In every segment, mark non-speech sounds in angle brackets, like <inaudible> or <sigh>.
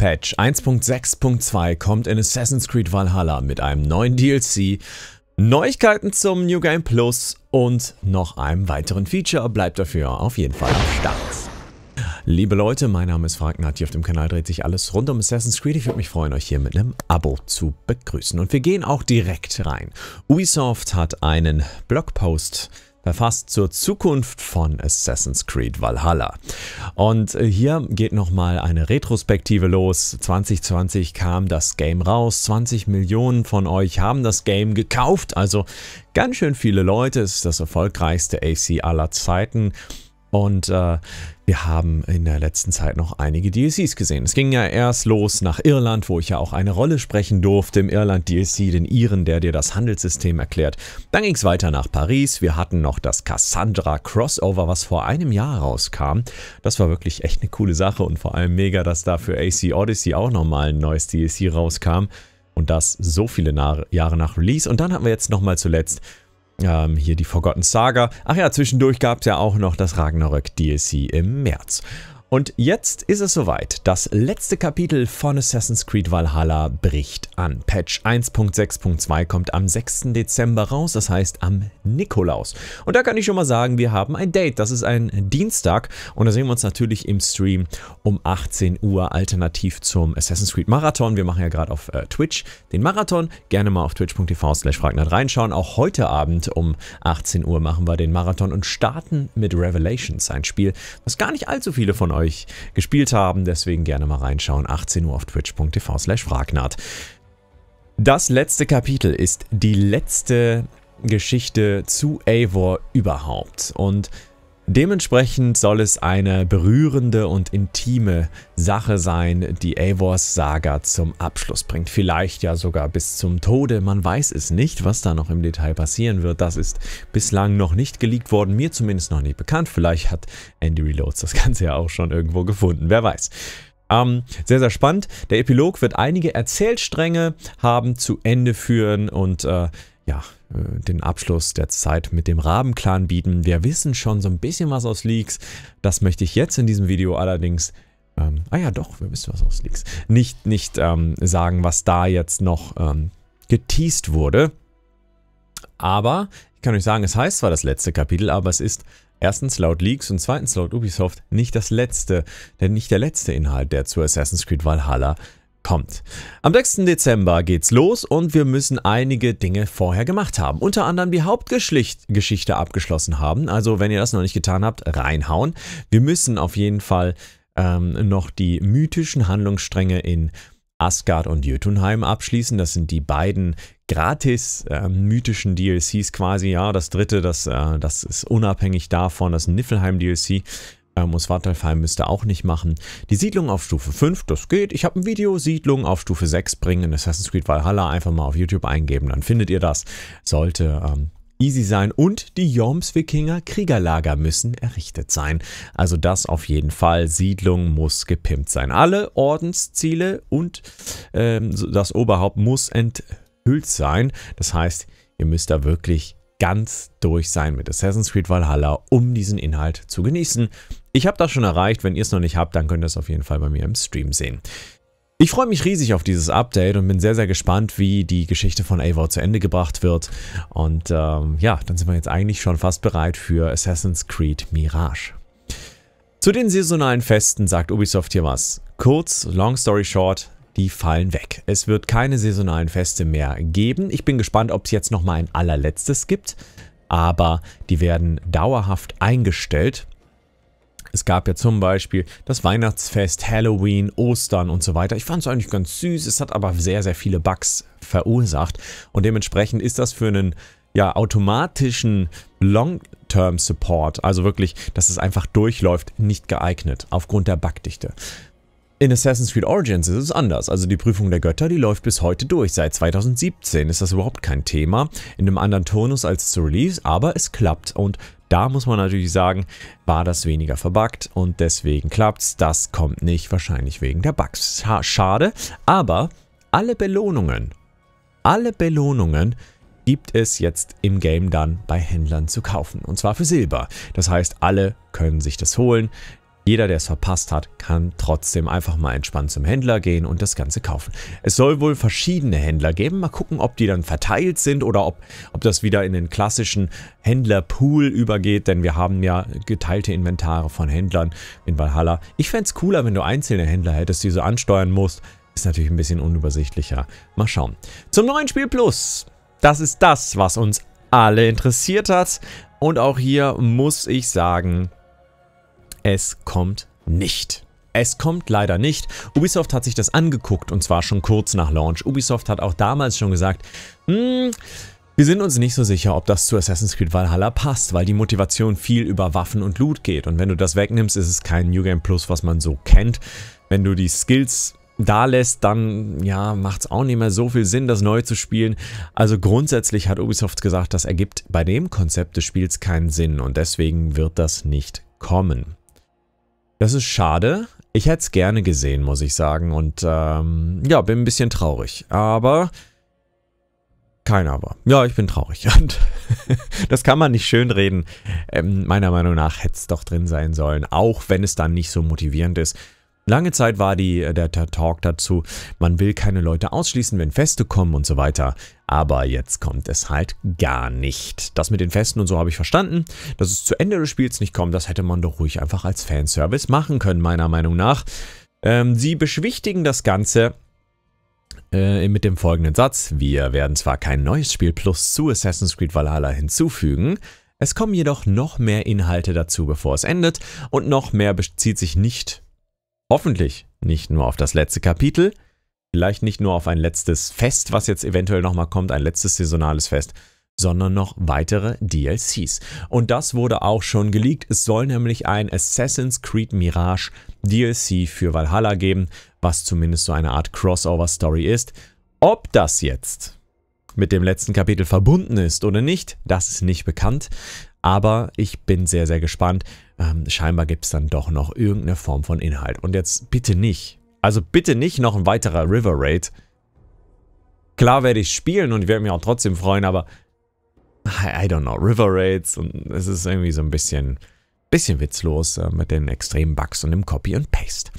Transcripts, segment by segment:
Patch 1.6.2 kommt in Assassin's Creed Valhalla mit einem neuen DLC, Neuigkeiten zum New Game Plus und noch einem weiteren Feature. Bleibt dafür auf jeden Fall am Start. Liebe Leute, mein Name ist Frank Nath. Hier Auf dem Kanal dreht sich alles rund um Assassin's Creed. Ich würde mich freuen, euch hier mit einem Abo zu begrüßen. Und wir gehen auch direkt rein. Ubisoft hat einen Blogpost verfasst zur Zukunft von Assassin's Creed Valhalla. Und äh, hier geht nochmal eine Retrospektive los. 2020 kam das Game raus, 20 Millionen von euch haben das Game gekauft, also ganz schön viele Leute, es ist das erfolgreichste AC aller Zeiten. Und äh, wir haben in der letzten Zeit noch einige DLCs gesehen. Es ging ja erst los nach Irland, wo ich ja auch eine Rolle sprechen durfte im Irland-DLC, den Iren, der dir das Handelssystem erklärt. Dann ging es weiter nach Paris. Wir hatten noch das Cassandra-Crossover, was vor einem Jahr rauskam. Das war wirklich echt eine coole Sache und vor allem mega, dass da für AC Odyssey auch nochmal ein neues DLC rauskam. Und das so viele Jahre nach Release. Und dann hatten wir jetzt nochmal zuletzt ähm, hier die Forgotten Saga. Ach ja, zwischendurch gab es ja auch noch das Ragnarök DLC im März. Und jetzt ist es soweit. Das letzte Kapitel von Assassin's Creed Valhalla bricht an. Patch 1.6.2 kommt am 6. Dezember raus, das heißt am Nikolaus. Und da kann ich schon mal sagen, wir haben ein Date. Das ist ein Dienstag und da sehen wir uns natürlich im Stream um 18 Uhr alternativ zum Assassin's Creed Marathon. Wir machen ja gerade auf äh, Twitch den Marathon. Gerne mal auf twitch.tv slash reinschauen. Auch heute Abend um 18 Uhr machen wir den Marathon und starten mit Revelations, ein Spiel, was gar nicht allzu viele von euch euch gespielt haben. Deswegen gerne mal reinschauen. 18 Uhr auf twitch.tv slash fragnat. Das letzte Kapitel ist die letzte Geschichte zu Eivor überhaupt. Und Dementsprechend soll es eine berührende und intime Sache sein, die Eivors Saga zum Abschluss bringt. Vielleicht ja sogar bis zum Tode, man weiß es nicht, was da noch im Detail passieren wird. Das ist bislang noch nicht geleakt worden, mir zumindest noch nicht bekannt. Vielleicht hat Andy Reloads das Ganze ja auch schon irgendwo gefunden, wer weiß. Ähm, sehr, sehr spannend. Der Epilog wird einige Erzählstränge haben zu Ende führen und äh, ja, äh, den Abschluss der Zeit mit dem Rabenclan bieten. Wir wissen schon so ein bisschen was aus Leaks. Das möchte ich jetzt in diesem Video allerdings ähm, ah ja, doch, wir wissen was aus Leaks. Nicht, nicht ähm, sagen, was da jetzt noch ähm, geteased wurde. Aber ich kann euch sagen, es heißt zwar das letzte Kapitel, aber es ist erstens laut Leaks und zweitens laut Ubisoft nicht das letzte, denn nicht der letzte Inhalt, der zu Assassin's Creed Valhalla kommt. Am 6. Dezember geht's los und wir müssen einige Dinge vorher gemacht haben. Unter anderem die Hauptgeschichte abgeschlossen haben. Also wenn ihr das noch nicht getan habt, reinhauen. Wir müssen auf jeden Fall ähm, noch die mythischen Handlungsstränge in Asgard und Jötunheim abschließen. Das sind die beiden gratis äh, mythischen DLCs quasi. Ja, das dritte, das, äh, das ist unabhängig davon, das Niflheim DLC. Ähm, muss Wartalfheim müsste auch nicht machen. Die Siedlung auf Stufe 5, das geht. Ich habe ein Video, Siedlung auf Stufe 6 bringen in Assassin's Creed Valhalla. Einfach mal auf YouTube eingeben, dann findet ihr das. Sollte ähm, easy sein und die Jorms-Wikinger Kriegerlager müssen errichtet sein. Also das auf jeden Fall. Siedlung muss gepimpt sein. Alle Ordensziele und ähm, das Oberhaupt muss enthüllt sein. Das heißt, ihr müsst da wirklich ganz durch sein mit Assassin's Creed Valhalla, um diesen Inhalt zu genießen. Ich habe das schon erreicht, wenn ihr es noch nicht habt, dann könnt ihr es auf jeden Fall bei mir im Stream sehen. Ich freue mich riesig auf dieses Update und bin sehr, sehr gespannt, wie die Geschichte von Eivor zu Ende gebracht wird. Und ähm, ja, dann sind wir jetzt eigentlich schon fast bereit für Assassin's Creed Mirage. Zu den saisonalen Festen sagt Ubisoft hier was. Kurz, long story short, die fallen weg. Es wird keine saisonalen Feste mehr geben. Ich bin gespannt, ob es jetzt nochmal ein allerletztes gibt. Aber die werden dauerhaft eingestellt. Es gab ja zum Beispiel das Weihnachtsfest, Halloween, Ostern und so weiter. Ich fand es eigentlich ganz süß, es hat aber sehr, sehr viele Bugs verursacht. Und dementsprechend ist das für einen ja, automatischen Long-Term-Support, also wirklich, dass es einfach durchläuft, nicht geeignet aufgrund der Bugdichte. In Assassin's Creed Origins ist es anders. Also die Prüfung der Götter, die läuft bis heute durch. Seit 2017 ist das überhaupt kein Thema. In einem anderen Tonus als zu Release, aber es klappt. Und da muss man natürlich sagen, war das weniger verbuggt und deswegen klappt's. Das kommt nicht, wahrscheinlich wegen der Bugs. Schade, aber alle Belohnungen, alle Belohnungen gibt es jetzt im Game dann bei Händlern zu kaufen. Und zwar für Silber. Das heißt, alle können sich das holen. Jeder, der es verpasst hat, kann trotzdem einfach mal entspannt zum Händler gehen und das Ganze kaufen. Es soll wohl verschiedene Händler geben. Mal gucken, ob die dann verteilt sind oder ob, ob das wieder in den klassischen Händlerpool übergeht, denn wir haben ja geteilte Inventare von Händlern in Valhalla. Ich fände es cooler, wenn du einzelne Händler hättest, die so ansteuern musst. Ist natürlich ein bisschen unübersichtlicher. Mal schauen. Zum neuen Spiel Plus. Das ist das, was uns alle interessiert hat. Und auch hier muss ich sagen, es kommt nicht. Es kommt leider nicht. Ubisoft hat sich das angeguckt und zwar schon kurz nach Launch. Ubisoft hat auch damals schon gesagt, hm, wir sind uns nicht so sicher, ob das zu Assassin's Creed Valhalla passt, weil die Motivation viel über Waffen und Loot geht. Und wenn du das wegnimmst, ist es kein New Game Plus, was man so kennt. Wenn du die Skills da lässt, dann ja, macht es auch nicht mehr so viel Sinn, das neu zu spielen. Also grundsätzlich hat Ubisoft gesagt, das ergibt bei dem Konzept des Spiels keinen Sinn und deswegen wird das nicht kommen. Das ist schade. Ich hätte es gerne gesehen, muss ich sagen. Und ähm, ja, bin ein bisschen traurig. Aber Kein Aber. Ja, ich bin traurig. <laughs> Und das kann man nicht schönreden. Ähm, meiner Meinung nach hätte es doch drin sein sollen. Auch wenn es dann nicht so motivierend ist. Lange Zeit war die, äh, der Talk dazu, man will keine Leute ausschließen, wenn Feste kommen und so weiter. Aber jetzt kommt es halt gar nicht. Das mit den Festen und so habe ich verstanden. Dass es zu Ende des Spiels nicht kommt, das hätte man doch ruhig einfach als Fanservice machen können, meiner Meinung nach. Ähm, sie beschwichtigen das Ganze äh, mit dem folgenden Satz. Wir werden zwar kein neues Spiel plus zu Assassin's Creed Valhalla hinzufügen, es kommen jedoch noch mehr Inhalte dazu, bevor es endet und noch mehr bezieht sich nicht hoffentlich nicht nur auf das letzte Kapitel, vielleicht nicht nur auf ein letztes Fest, was jetzt eventuell nochmal kommt, ein letztes saisonales Fest, sondern noch weitere DLCs. Und das wurde auch schon geleakt. Es soll nämlich ein Assassin's Creed Mirage DLC für Valhalla geben, was zumindest so eine Art Crossover-Story ist. Ob das jetzt mit dem letzten Kapitel verbunden ist oder nicht, das ist nicht bekannt. Aber ich bin sehr, sehr gespannt. Ähm, scheinbar gibt es dann doch noch irgendeine Form von Inhalt. Und jetzt bitte nicht. Also bitte nicht noch ein weiterer River Raid. Klar werde ich spielen und ich werde mich auch trotzdem freuen, aber I, I don't know. River Raids und es ist irgendwie so ein bisschen bisschen witzlos äh, mit den extremen Bugs und dem Copy und Paste.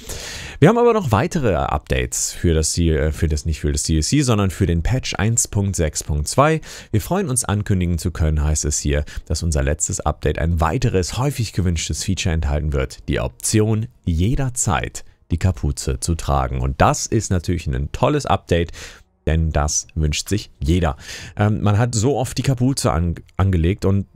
Wir haben aber noch weitere Updates für das, äh, für das nicht für das DLC, sondern für den Patch 1.6.2. Wir freuen uns ankündigen zu können, heißt es hier, dass unser letztes Update ein weiteres häufig gewünschtes Feature enthalten wird, die Option jederzeit die Kapuze zu tragen. Und das ist natürlich ein tolles Update, denn das wünscht sich jeder. Ähm, man hat so oft die Kapuze an, angelegt und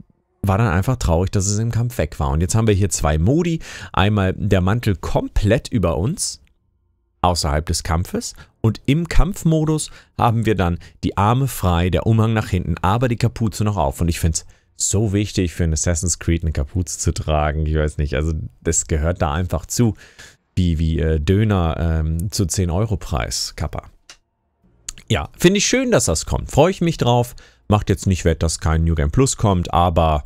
war dann einfach traurig, dass es im Kampf weg war. Und jetzt haben wir hier zwei Modi. Einmal der Mantel komplett über uns, außerhalb des Kampfes. Und im Kampfmodus haben wir dann die Arme frei, der Umhang nach hinten, aber die Kapuze noch auf. Und ich finde es so wichtig für ein Assassin's Creed eine Kapuze zu tragen. Ich weiß nicht, also das gehört da einfach zu. Wie, wie äh, Döner ähm, zu 10 Euro Preis, Kappa. Ja, finde ich schön, dass das kommt. Freue ich mich drauf. Macht jetzt nicht wett, dass kein New Game Plus kommt, aber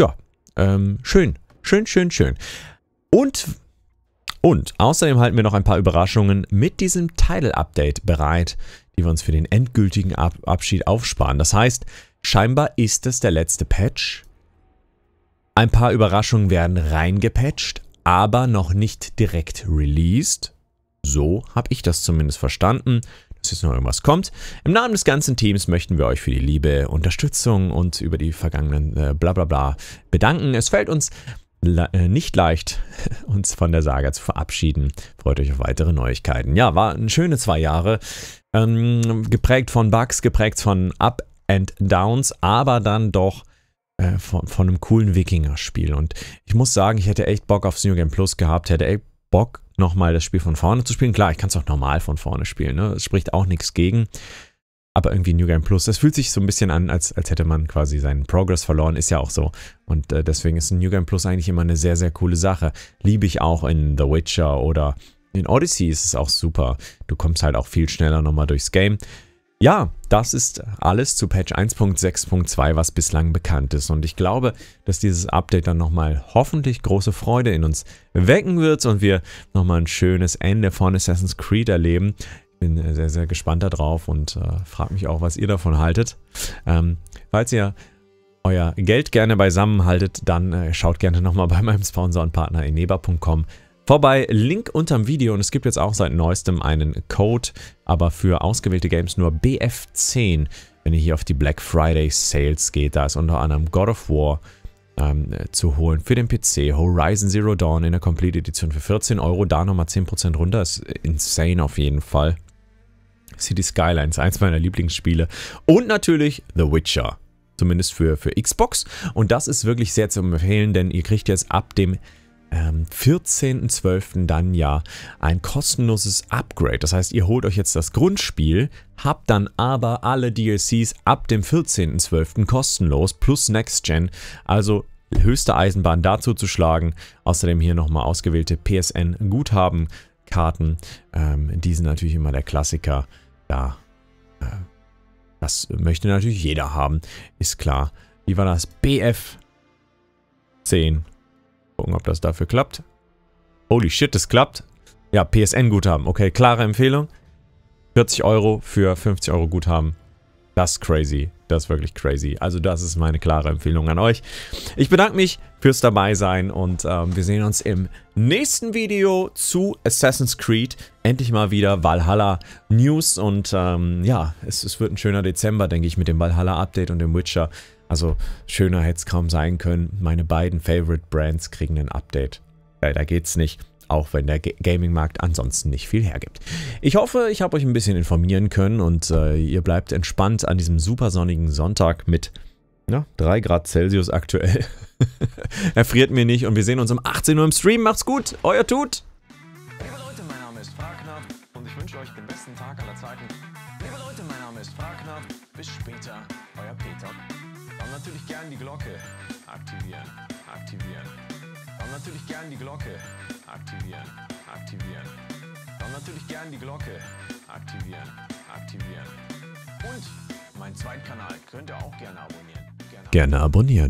ja, ähm, schön, schön, schön, schön. Und und außerdem halten wir noch ein paar Überraschungen mit diesem Title-Update bereit, die wir uns für den endgültigen Ab Abschied aufsparen. Das heißt, scheinbar ist es der letzte Patch. Ein paar Überraschungen werden reingepatcht, aber noch nicht direkt released. So habe ich das zumindest verstanden dass jetzt noch irgendwas kommt. Im Namen des ganzen Teams möchten wir euch für die Liebe, Unterstützung und über die vergangenen äh, bla bedanken. Es fällt uns Le äh, nicht leicht, <laughs> uns von der Saga zu verabschieden. Freut euch auf weitere Neuigkeiten. Ja, war ein schöne zwei Jahre. Ähm, geprägt von Bugs, geprägt von Up and Downs, aber dann doch äh, von, von, einem coolen Wikinger-Spiel. Und ich muss sagen, ich hätte echt Bock auf New Game Plus gehabt, hätte echt Bock, nochmal das Spiel von vorne zu spielen. Klar, ich kann es auch normal von vorne spielen. Ne? Es spricht auch nichts gegen. Aber irgendwie New Game Plus, das fühlt sich so ein bisschen an, als, als hätte man quasi seinen Progress verloren. Ist ja auch so. Und äh, deswegen ist New Game Plus eigentlich immer eine sehr, sehr coole Sache. Liebe ich auch in The Witcher oder in Odyssey ist es auch super. Du kommst halt auch viel schneller nochmal durchs Game. Ja, das ist alles zu Patch 1.6.2, was bislang bekannt ist. Und ich glaube, dass dieses Update dann nochmal hoffentlich große Freude in uns wecken wird und wir nochmal ein schönes Ende von Assassin's Creed erleben. Bin sehr, sehr gespannt darauf und äh, frage mich auch, was ihr davon haltet. Ähm, falls ihr euer Geld gerne beisammen haltet, dann äh, schaut gerne nochmal bei meinem Sponsor und Partner eneba.com vorbei. Link unterm Video und es gibt jetzt auch seit neuestem einen Code, aber für ausgewählte Games nur BF10. Wenn ihr hier auf die Black Friday Sales geht, da ist unter anderem God of War ähm, zu holen für den PC, Horizon Zero Dawn in der Complete Edition für 14 Euro, da nochmal 10% runter, ist insane auf jeden Fall. City Skylines, eins meiner Lieblingsspiele. Und natürlich The Witcher. Zumindest für, für Xbox. Und das ist wirklich sehr zu empfehlen, denn ihr kriegt jetzt ab dem 14.12. Ähm, dann ja ein kostenloses Upgrade. Das heißt, ihr holt euch jetzt das Grundspiel, habt dann aber alle DLCs ab dem 14.12. kostenlos plus Next Gen. Also höchste Eisenbahn dazu zu schlagen. Außerdem hier nochmal ausgewählte PSN-Guthabenkarten. Ähm, die sind natürlich immer der Klassiker. Da, äh, das möchte natürlich jeder haben, ist klar. Wie war das? BF 10 Gucken, ob das dafür klappt. Holy shit, das klappt. Ja, PSN-Guthaben. Okay, klare Empfehlung. 40 Euro für 50 Euro Guthaben. Das ist crazy. Das ist wirklich crazy. Also das ist meine klare Empfehlung an euch. Ich bedanke mich fürs dabei sein und ähm, wir sehen uns im nächsten Video zu Assassin's Creed. Endlich mal wieder Valhalla News und ähm, ja, es, es wird ein schöner Dezember, denke ich, mit dem Valhalla Update und dem Witcher. Also schöner hätte es kaum sein können. Meine beiden Favorite Brands kriegen ein Update. Leider geht's nicht, auch wenn der Gaming-Markt ansonsten nicht viel hergibt. Ich hoffe, ich habe euch ein bisschen informieren können und äh, ihr bleibt entspannt an diesem supersonnigen Sonntag mit ja, 3 Grad Celsius aktuell. <laughs> Erfriert mir nicht und wir sehen uns um 18 Uhr im Stream. Macht's gut, euer Tut! Liebe Leute, mein Name ist Fragner und ich wünsche euch den besten Tag aller Zeiten. Liebe Leute, mein Name ist Fragner. Bis später, euer Peter. Dann natürlich gern die Glocke aktivieren, aktivieren. Dann natürlich gern die Glocke aktivieren, aktivieren. Dann natürlich gern die Glocke aktivieren, aktivieren. Und meinen Kanal könnt ihr auch gerne abonnieren. Gerne, gerne abonnieren.